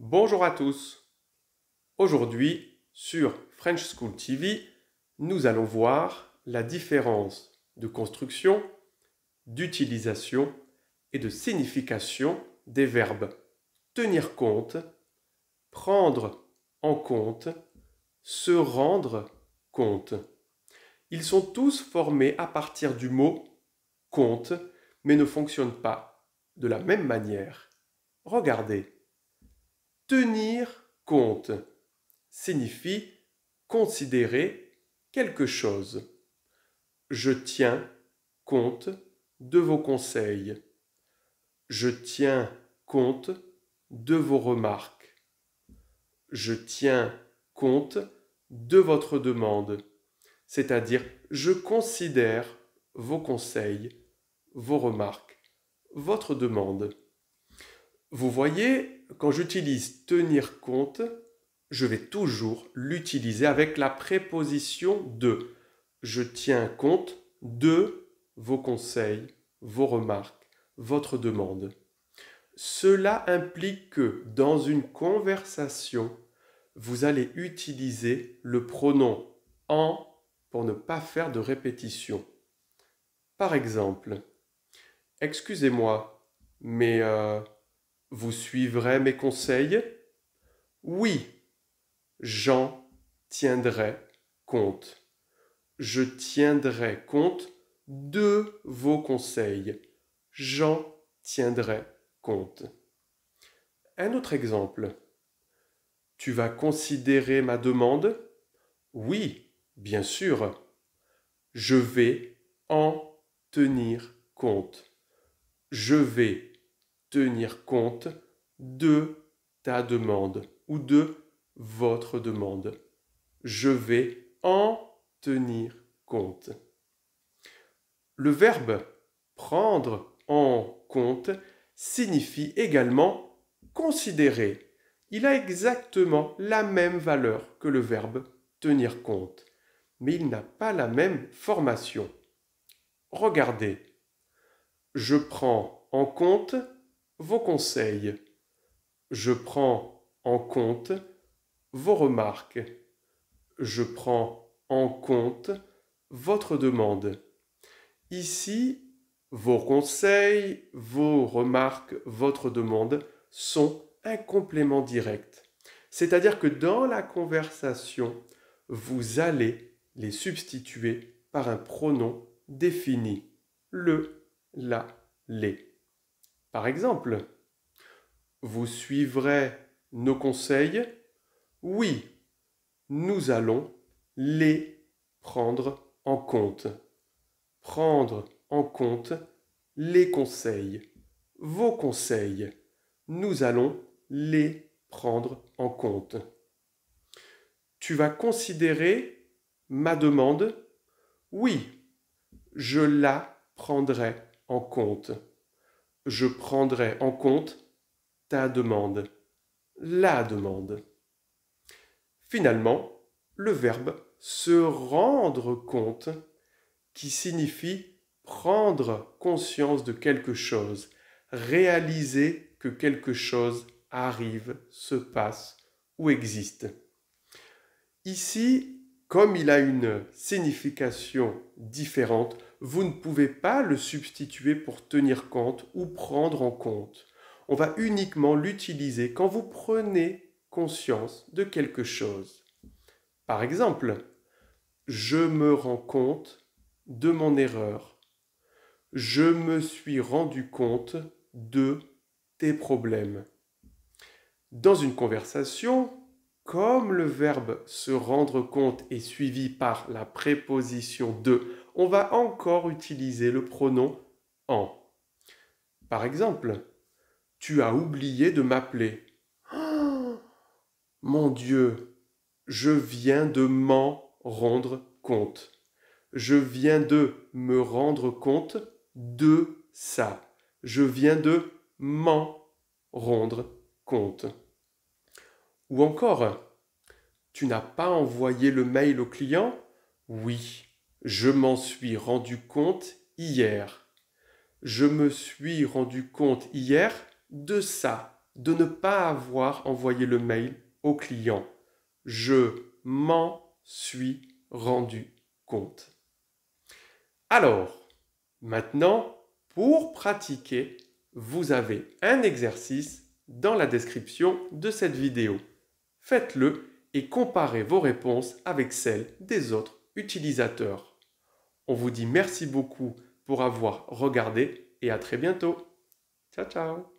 Bonjour à tous. Aujourd'hui, sur French School TV, nous allons voir la différence de construction, d'utilisation et de signification des verbes tenir compte, prendre en compte, se rendre compte. Ils sont tous formés à partir du mot compte, mais ne fonctionnent pas de la même manière. Regardez tenir compte signifie considérer quelque chose. Je tiens compte de vos conseils. Je tiens compte de vos remarques. Je tiens compte de votre demande. C'est-à-dire, je considère vos conseils, vos remarques, votre demande. Vous voyez, quand j'utilise tenir compte, je vais toujours l'utiliser avec la préposition de. Je tiens compte de vos conseils, vos remarques, votre demande. Cela implique que dans une conversation, vous allez utiliser le pronom en pour ne pas faire de répétition. Par exemple, excusez-moi, mais euh, vous suivrez mes conseils Oui, j'en tiendrai compte. Je tiendrai compte de vos conseils. J'en tiendrai compte. Un autre exemple. Tu vas considérer ma demande Oui, bien sûr. Je vais en tenir compte. Je vais tenir compte de ta demande ou de votre demande. Je vais en tenir compte. Le verbe prendre en compte signifie également considérer. Il a exactement la même valeur que le verbe tenir compte, mais il n'a pas la même formation. Regardez. Je prends en compte vos conseils. Je prends en compte vos remarques. Je prends en compte votre demande. Ici, vos conseils, vos remarques, votre demande sont un complément direct. C'est-à-dire que dans la conversation, vous allez les substituer par un pronom défini, le, la, les. Par exemple, vous suivrez nos conseils Oui, nous allons les prendre en compte. Prendre en compte les conseils, vos conseils. Nous allons les prendre en compte. Tu vas considérer ma demande Oui, je la prendrai en compte je prendrai en compte ta demande, la demande. Finalement, le verbe se rendre compte qui signifie prendre conscience de quelque chose, réaliser que quelque chose arrive, se passe ou existe. Ici, comme il a une signification différente, vous ne pouvez pas le substituer pour tenir compte ou prendre en compte. On va uniquement l'utiliser quand vous prenez conscience de quelque chose. Par exemple, je me rends compte de mon erreur. Je me suis rendu compte de tes problèmes. Dans une conversation, comme le verbe se rendre compte est suivi par la préposition de on va encore utiliser le pronom en. Par exemple, tu as oublié de m'appeler. Oh, mon Dieu, je viens de m'en rendre compte. Je viens de me rendre compte de ça. Je viens de m'en rendre compte. Ou encore, tu n'as pas envoyé le mail au client Oui, je m'en suis rendu compte hier. Je me suis rendu compte hier de ça, de ne pas avoir envoyé le mail au client. Je m'en suis rendu compte. Alors, maintenant, pour pratiquer, vous avez un exercice dans la description de cette vidéo. Faites-le et comparez vos réponses avec celles des autres utilisateurs. On vous dit merci beaucoup pour avoir regardé et à très bientôt. Ciao ciao